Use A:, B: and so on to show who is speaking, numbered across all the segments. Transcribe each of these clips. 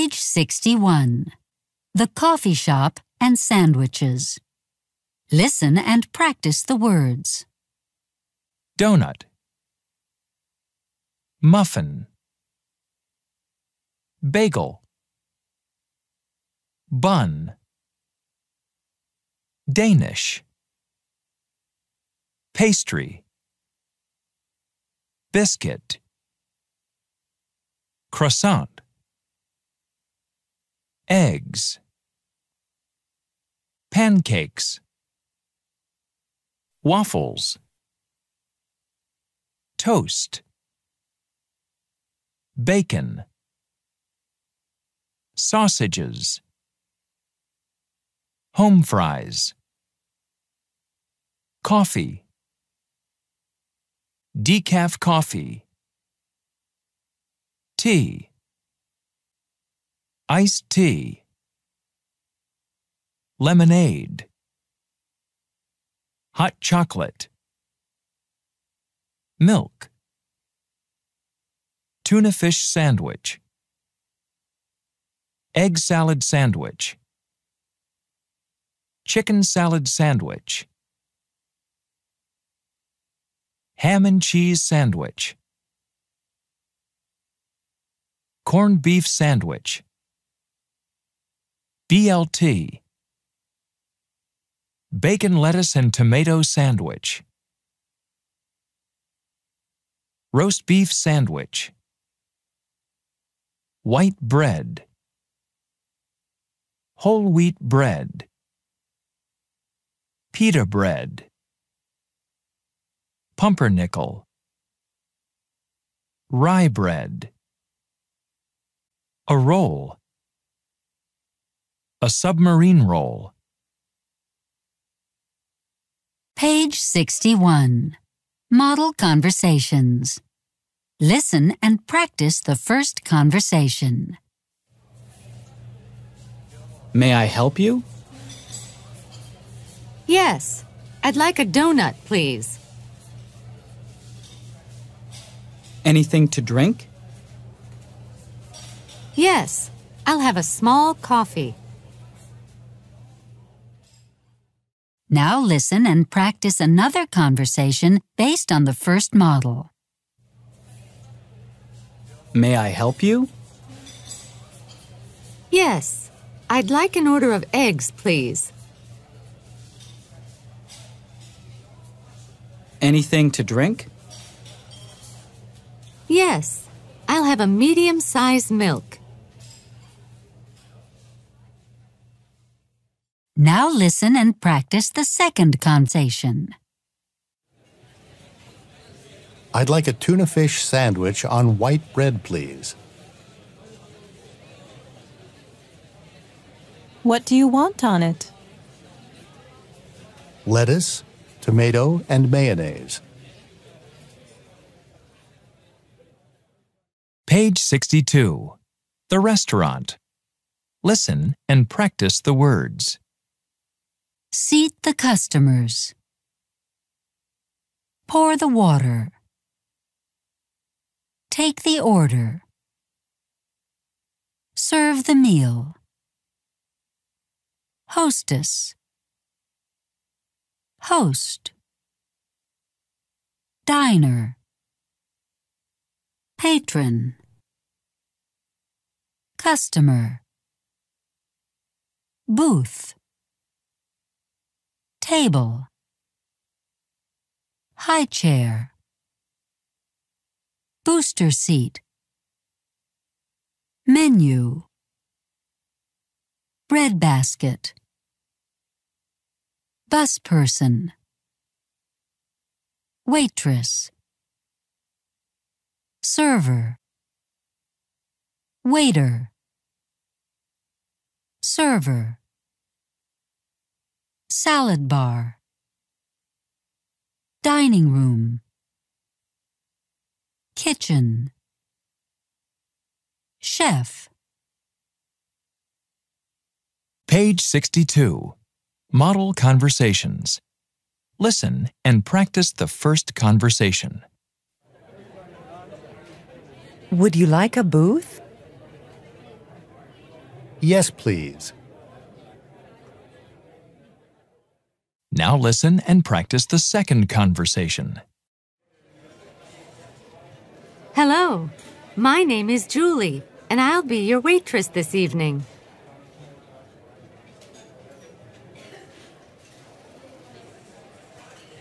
A: Page 61. The coffee shop and sandwiches. Listen and practice the words. Donut.
B: Muffin. Bagel. Bun. Danish. Pastry. Biscuit. Croissant eggs pancakes waffles toast bacon sausages home fries coffee decaf coffee tea iced tea, lemonade, hot chocolate, milk, tuna fish sandwich, egg salad sandwich, chicken salad sandwich, ham and cheese sandwich, corned beef sandwich, BLT Bacon lettuce and tomato sandwich Roast beef sandwich White bread Whole wheat bread Pita bread Pumpernickel Rye bread A roll a submarine roll.
A: Page 61. Model Conversations. Listen and practice the first conversation. May I help you? Yes. I'd like a donut, please.
B: Anything to drink?
A: Yes. I'll have a small coffee. Now listen and practice another conversation based on the first model. May I help you? Yes. I'd like an order of eggs, please.
B: Anything to drink?
A: Yes. I'll have a medium-sized milk. Now listen and practice the second conversation.
B: I'd like a tuna fish sandwich on white bread, please.
A: What do you want on it?
B: Lettuce, tomato, and mayonnaise. Page 62. The restaurant. Listen and practice the words. Seat
A: the customers. Pour the water. Take the order. Serve the meal. Hostess. Host. Diner. Patron. Customer. Booth table, high chair, booster seat, menu, bread basket, bus person, waitress, server, waiter, server salad bar, dining room, kitchen, chef.
B: Page 62. Model Conversations. Listen and practice the first conversation.
A: Would you like a booth?
B: Yes, please. Now listen and practice the second conversation.
A: Hello, my name is Julie, and I'll be your waitress this evening.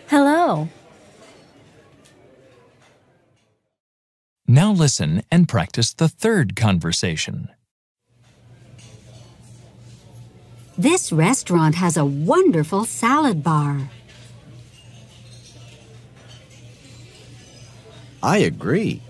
A: Hello.
B: Now listen and practice the third conversation.
A: This restaurant has a wonderful salad bar.
B: I agree.